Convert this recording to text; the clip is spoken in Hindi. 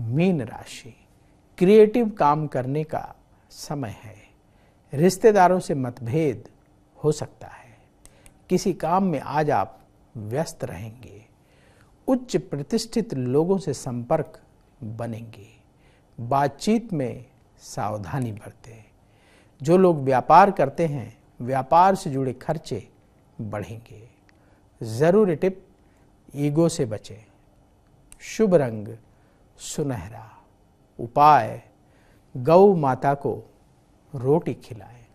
मीन राशि क्रिएटिव काम करने का समय है रिश्तेदारों से मतभेद हो सकता है किसी काम में आज आप व्यस्त रहेंगे उच्च प्रतिष्ठित लोगों से संपर्क बनेंगे बातचीत में सावधानी बरतें जो लोग व्यापार करते हैं व्यापार से जुड़े खर्चे बढ़ेंगे ज़रूरी टिप ईगो से बचें शुभ रंग सुनहरा उपाय गौ माता को रोटी खिलाए